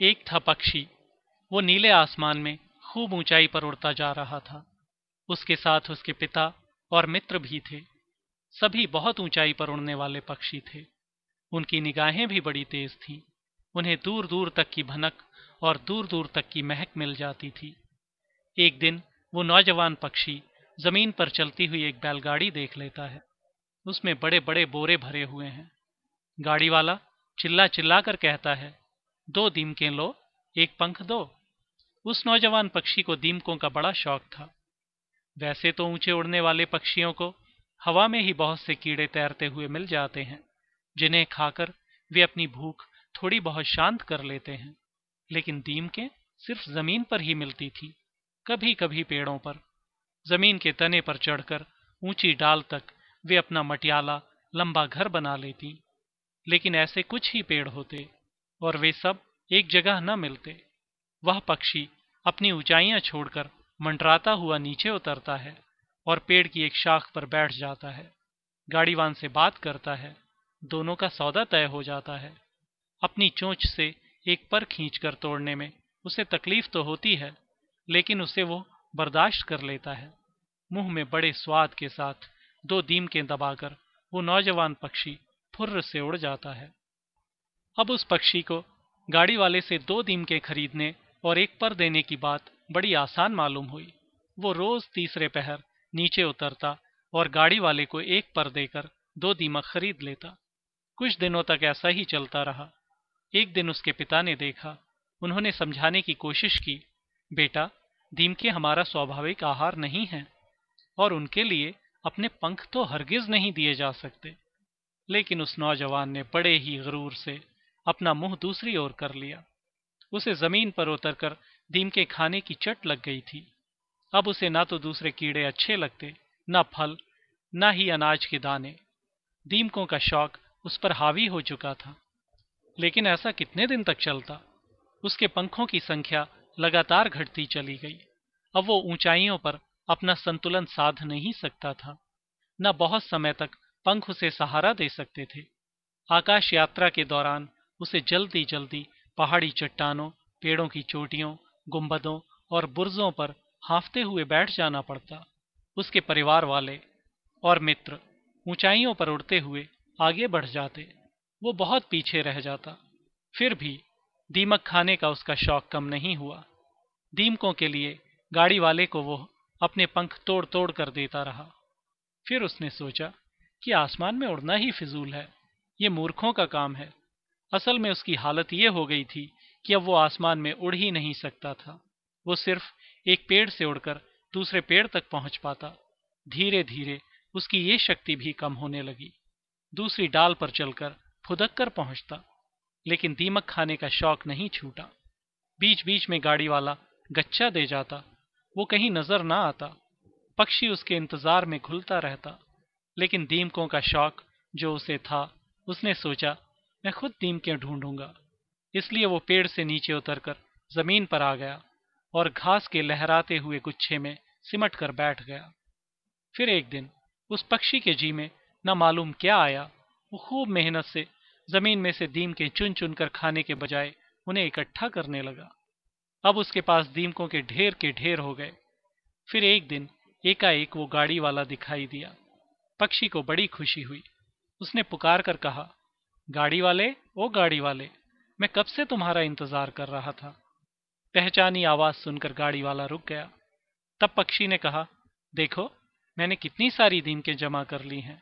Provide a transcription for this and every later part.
एक था पक्षी वो नीले आसमान में खूब ऊंचाई पर उड़ता जा रहा था उसके साथ उसके पिता और मित्र भी थे सभी बहुत ऊंचाई पर उड़ने वाले पक्षी थे उनकी निगाहें भी बड़ी तेज थीं उन्हें दूर दूर तक की भनक और दूर दूर तक की महक मिल जाती थी एक दिन वो नौजवान पक्षी जमीन पर चलती हुई एक बैलगाड़ी देख लेता है उसमें बड़े बड़े बोरे भरे हुए हैं गाड़ी वाला चिल्ला चिल्ला कर कहता है दो दीमकें लो एक पंख दो उस नौजवान पक्षी को दीमकों का बड़ा शौक था वैसे तो ऊंचे उड़ने वाले पक्षियों को हवा में ही बहुत से कीड़े तैरते हुए मिल जाते हैं जिन्हें खाकर वे अपनी भूख थोड़ी बहुत शांत कर लेते हैं लेकिन दीमकें सिर्फ जमीन पर ही मिलती थी कभी कभी पेड़ों पर जमीन के तने पर चढ़कर ऊंची डाल तक वे अपना मटियाला लंबा घर बना लेती लेकिन ऐसे कुछ ही पेड़ होते और वे सब एक जगह न मिलते वह पक्षी अपनी ऊंचाइयां छोड़कर मंडराता हुआ नीचे उतरता है और पेड़ की एक शाख पर बैठ जाता है गाड़ीवान से बात करता है दोनों का सौदा तय हो जाता है अपनी चोंच से एक पर खींचकर तोड़ने में उसे तकलीफ तो होती है लेकिन उसे वो बर्दाश्त कर लेता है मुंह में बड़े स्वाद के साथ दो दीम के दबाकर वो नौजवान पक्षी फुर्र से उड़ जाता है अब उस पक्षी को गाड़ी वाले से दो दिन के खरीदने और एक पर देने की बात बड़ी आसान मालूम हुई वो रोज तीसरे पहर नीचे उतरता और गाड़ी वाले को एक पर देकर दो दीमक खरीद लेता कुछ दिनों तक ऐसा ही चलता रहा एक दिन उसके पिता ने देखा उन्होंने समझाने की कोशिश की बेटा दीमके हमारा स्वाभाविक आहार नहीं है और उनके लिए अपने पंख तो हरगिज नहीं दिए जा सकते लेकिन उस नौजवान ने बड़े ही गरूर से अपना मुंह दूसरी ओर कर लिया उसे जमीन पर उतरकर दीम के खाने की चट लग गई थी अब उसे ना तो दूसरे कीड़े अच्छे लगते ना फल ना ही अनाज के दाने दीमकों का शौक उस पर हावी हो चुका था लेकिन ऐसा कितने दिन तक चलता उसके पंखों की संख्या लगातार घटती चली गई अब वो ऊंचाइयों पर अपना संतुलन साध नहीं सकता था न बहुत समय तक पंख उसे सहारा दे सकते थे आकाश यात्रा के दौरान उसे जल्दी जल्दी पहाड़ी चट्टानों पेड़ों की चोटियों गुंबदों और बुर्जों पर हाँफते हुए बैठ जाना पड़ता उसके परिवार वाले और मित्र ऊंचाइयों पर उड़ते हुए आगे बढ़ जाते वो बहुत पीछे रह जाता फिर भी दीमक खाने का उसका शौक कम नहीं हुआ दीमकों के लिए गाड़ी वाले को वो अपने पंख तोड़ तोड़ कर देता रहा फिर उसने सोचा कि आसमान में उड़ना ही फिजूल है ये मूर्खों का काम है असल में उसकी हालत ये हो गई थी कि अब वो आसमान में उड़ ही नहीं सकता था वो सिर्फ एक पेड़ से उड़कर दूसरे पेड़ तक पहुंच पाता धीरे धीरे उसकी ये शक्ति भी कम होने लगी दूसरी डाल पर चलकर फुदक कर पहुंचता लेकिन दीमक खाने का शौक नहीं छूटा बीच बीच में गाड़ी वाला गच्चा दे जाता वो कहीं नजर ना आता पक्षी उसके इंतजार में घुलता रहता लेकिन दीमकों का शौक जो उसे था उसने सोचा मैं खुद के ढूंढूंगा इसलिए वो पेड़ से नीचे उतरकर जमीन पर आ गया और घास के लहराते हुए गुच्छे में सिमट कर बैठ गया फिर एक दिन उस पक्षी के जी में न मालूम क्या आया वो खूब मेहनत से जमीन में से दीम के चुन चुन कर खाने के बजाय उन्हें इकट्ठा करने लगा अब उसके पास दीमकों के ढेर के ढेर हो गए फिर एक दिन एकाएक वो गाड़ी वाला दिखाई दिया पक्षी को बड़ी खुशी हुई उसने पुकार कर कहा गाड़ी वाले ओ गाड़ी वाले मैं कब से तुम्हारा इंतजार कर रहा था पहचानी आवाज सुनकर गाड़ी वाला रुक गया तब पक्षी ने कहा देखो मैंने कितनी सारी दिन के जमा कर ली हैं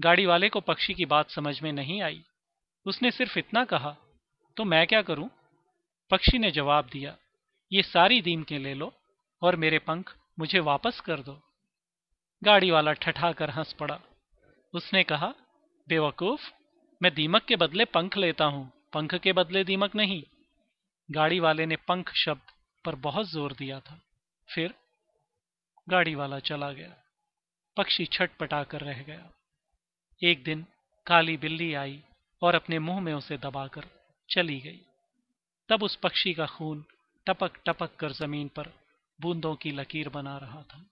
गाड़ी वाले को पक्षी की बात समझ में नहीं आई उसने सिर्फ इतना कहा तो मैं क्या करूं पक्षी ने जवाब दिया ये सारी दीम के ले लो और मेरे पंख मुझे वापस कर दो गाड़ी वाला ठठाकर हंस पड़ा उसने कहा बेवकूफ मैं दीमक के बदले पंख लेता हूँ पंख के बदले दीमक नहीं गाड़ी वाले ने पंख शब्द पर बहुत जोर दिया था फिर गाड़ी वाला चला गया पक्षी छटपटा कर रह गया एक दिन काली बिल्ली आई और अपने मुंह में उसे दबाकर चली गई तब उस पक्षी का खून टपक टपक कर जमीन पर बूंदों की लकीर बना रहा था